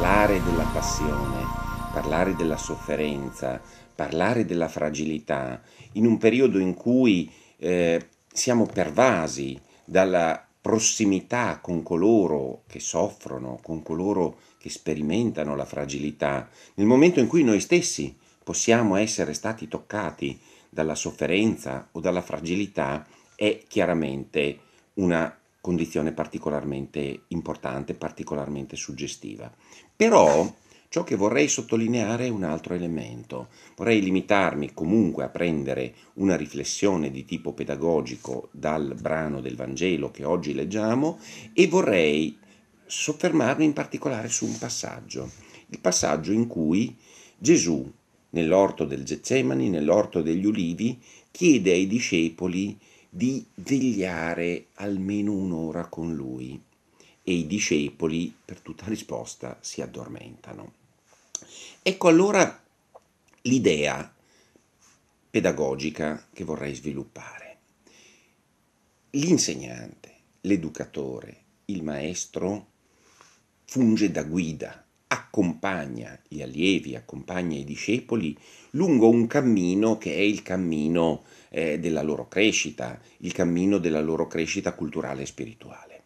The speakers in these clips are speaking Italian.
parlare della passione, parlare della sofferenza, parlare della fragilità, in un periodo in cui eh, siamo pervasi dalla prossimità con coloro che soffrono, con coloro che sperimentano la fragilità, nel momento in cui noi stessi possiamo essere stati toccati dalla sofferenza o dalla fragilità, è chiaramente una condizione particolarmente importante, particolarmente suggestiva. Però ciò che vorrei sottolineare è un altro elemento. Vorrei limitarmi comunque a prendere una riflessione di tipo pedagogico dal brano del Vangelo che oggi leggiamo e vorrei soffermarmi in particolare su un passaggio, il passaggio in cui Gesù, nell'orto del Getsemani, nell'orto degli ulivi, chiede ai discepoli di vegliare almeno un'ora con lui e i discepoli per tutta risposta si addormentano. Ecco allora l'idea pedagogica che vorrei sviluppare. L'insegnante, l'educatore, il maestro funge da guida accompagna gli allievi, accompagna i discepoli lungo un cammino che è il cammino eh, della loro crescita, il cammino della loro crescita culturale e spirituale.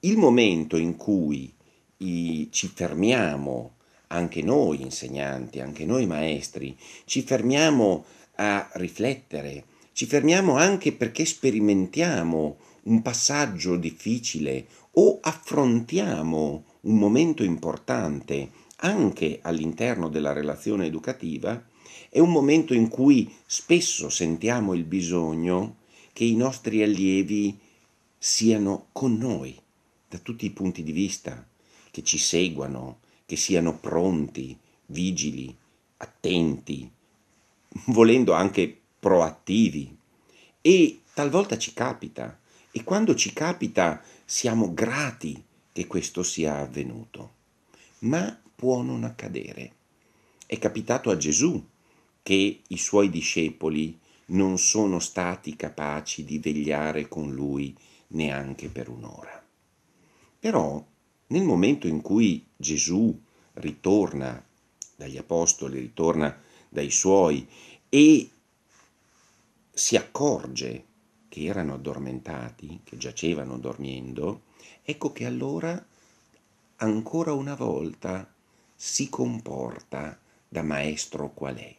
Il momento in cui i, ci fermiamo, anche noi insegnanti, anche noi maestri, ci fermiamo a riflettere, ci fermiamo anche perché sperimentiamo un passaggio difficile o affrontiamo un momento importante anche all'interno della relazione educativa, è un momento in cui spesso sentiamo il bisogno che i nostri allievi siano con noi da tutti i punti di vista, che ci seguano, che siano pronti, vigili, attenti, volendo anche proattivi. E talvolta ci capita e quando ci capita siamo grati che questo sia avvenuto, ma può non accadere. È capitato a Gesù che i suoi discepoli non sono stati capaci di vegliare con lui neanche per un'ora. Però nel momento in cui Gesù ritorna dagli apostoli, ritorna dai suoi e si accorge che erano addormentati, che giacevano dormendo, ecco che allora ancora una volta si comporta da maestro qual è,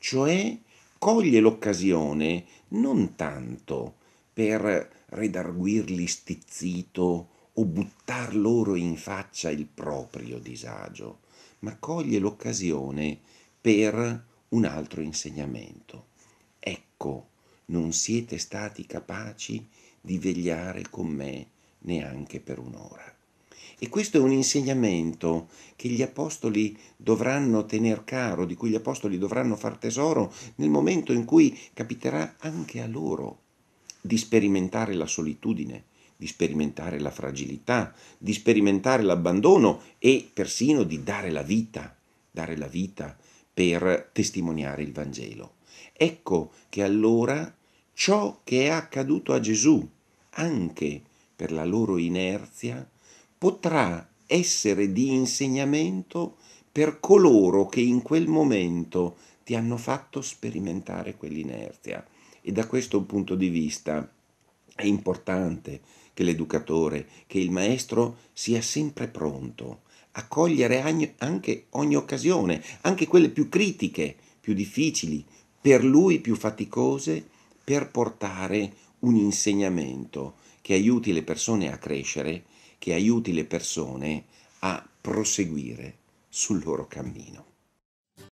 cioè coglie l'occasione non tanto per redarguirli stizzito o buttar loro in faccia il proprio disagio, ma coglie l'occasione per un altro insegnamento. Ecco non siete stati capaci di vegliare con me neanche per un'ora. E questo è un insegnamento che gli apostoli dovranno tener caro, di cui gli apostoli dovranno far tesoro nel momento in cui capiterà anche a loro di sperimentare la solitudine, di sperimentare la fragilità, di sperimentare l'abbandono e persino di dare la vita, dare la vita per testimoniare il Vangelo. Ecco che allora ciò che è accaduto a Gesù, anche per la loro inerzia, potrà essere di insegnamento per coloro che in quel momento ti hanno fatto sperimentare quell'inerzia. E da questo punto di vista è importante che l'educatore, che il maestro sia sempre pronto a cogliere anche ogni occasione, anche quelle più critiche, più difficili, per lui più faticose per portare un insegnamento che aiuti le persone a crescere, che aiuti le persone a proseguire sul loro cammino.